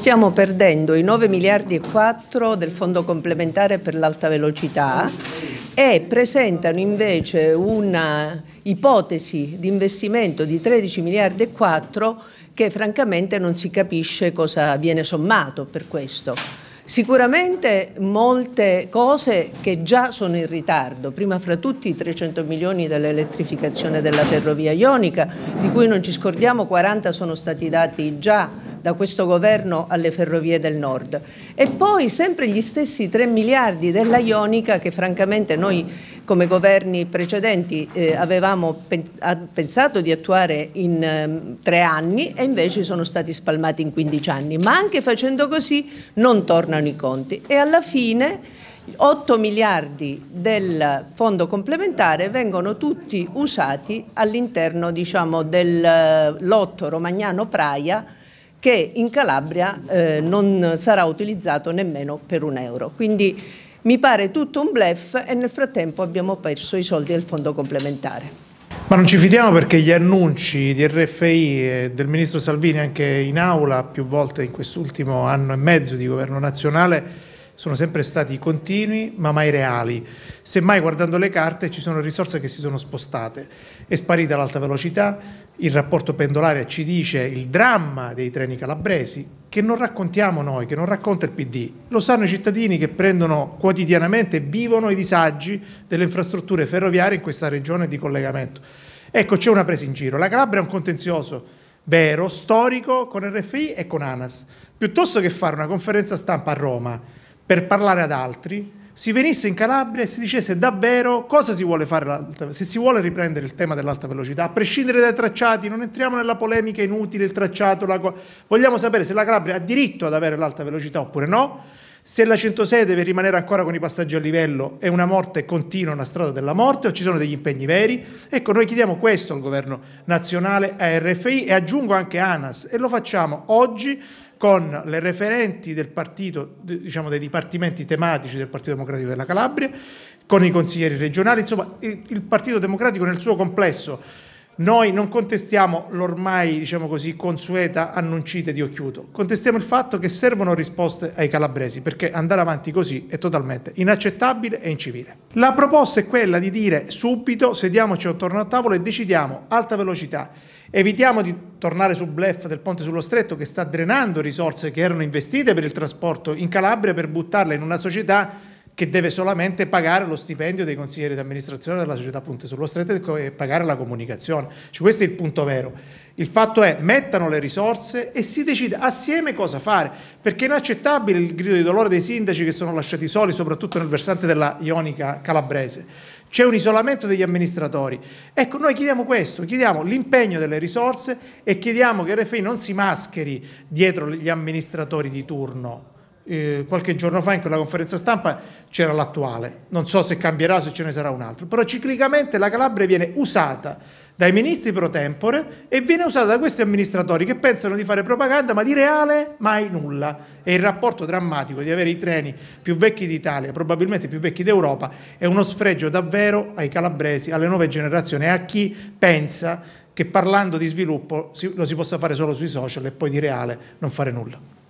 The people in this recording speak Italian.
Stiamo perdendo i 9 miliardi e 4 del fondo complementare per l'alta velocità e presentano invece una ipotesi di investimento di 13 miliardi e 4 che francamente non si capisce cosa viene sommato per questo. Sicuramente molte cose che già sono in ritardo, prima fra tutti i 300 milioni dell'elettrificazione della ferrovia ionica, di cui non ci scordiamo 40 sono stati dati già da questo governo alle ferrovie del nord e poi sempre gli stessi 3 miliardi della Ionica che francamente noi come governi precedenti eh, avevamo pensato di attuare in eh, tre anni e invece sono stati spalmati in 15 anni, ma anche facendo così non torna erano i conti e alla fine 8 miliardi del fondo complementare vengono tutti usati all'interno diciamo, del eh, lotto romagnano Praia che in Calabria eh, non sarà utilizzato nemmeno per un euro. Quindi mi pare tutto un blef e nel frattempo abbiamo perso i soldi del fondo complementare. Ma non ci fidiamo perché gli annunci di RFI e del ministro Salvini anche in aula più volte in quest'ultimo anno e mezzo di governo nazionale sono sempre stati continui ma mai reali. Semmai guardando le carte ci sono risorse che si sono spostate. È sparita l'alta velocità, il rapporto pendolare ci dice il dramma dei treni calabresi che non raccontiamo noi, che non racconta il PD. Lo sanno i cittadini che prendono quotidianamente e vivono i disagi delle infrastrutture ferroviarie in questa regione di collegamento. Ecco, c'è una presa in giro. La Calabria è un contenzioso vero, storico, con RFI e con ANAS. Piuttosto che fare una conferenza stampa a Roma per parlare ad altri, si venisse in Calabria e si dicesse davvero cosa si vuole fare, se si vuole riprendere il tema dell'alta velocità, a prescindere dai tracciati, non entriamo nella polemica inutile, il tracciato, la... vogliamo sapere se la Calabria ha diritto ad avere l'alta velocità oppure no, se la 106 deve rimanere ancora con i passaggi a livello è una morte continua, una strada della morte o ci sono degli impegni veri? Ecco, noi chiediamo questo al governo nazionale, a RFI e aggiungo anche ANAS e lo facciamo oggi con le referenti del partito, diciamo dei dipartimenti tematici del Partito Democratico della Calabria, con i consiglieri regionali, insomma il Partito Democratico nel suo complesso noi non contestiamo l'ormai, diciamo così, consueta annuncite di occhiuto, contestiamo il fatto che servono risposte ai calabresi, perché andare avanti così è totalmente inaccettabile e incivile. La proposta è quella di dire subito, sediamoci attorno al tavolo e decidiamo alta velocità, Evitiamo di tornare sul bluff del ponte sullo stretto che sta drenando risorse che erano investite per il trasporto in Calabria per buttarle in una società che deve solamente pagare lo stipendio dei consiglieri di amministrazione della società Ponte sullo Stretto e pagare la comunicazione. Cioè, questo è il punto vero. Il fatto è mettano le risorse e si decide assieme cosa fare, perché è inaccettabile il grido di dolore dei sindaci che sono lasciati soli, soprattutto nel versante della Ionica calabrese. C'è un isolamento degli amministratori. Ecco, noi chiediamo questo, chiediamo l'impegno delle risorse e chiediamo che RFI non si mascheri dietro gli amministratori di turno eh, qualche giorno fa in quella conferenza stampa c'era l'attuale, non so se cambierà se ce ne sarà un altro, però ciclicamente la Calabria viene usata dai ministri pro tempore e viene usata da questi amministratori che pensano di fare propaganda ma di reale mai nulla. E il rapporto drammatico di avere i treni più vecchi d'Italia, probabilmente più vecchi d'Europa, è uno sfregio davvero ai calabresi, alle nuove generazioni e a chi pensa che parlando di sviluppo lo si possa fare solo sui social e poi di reale non fare nulla.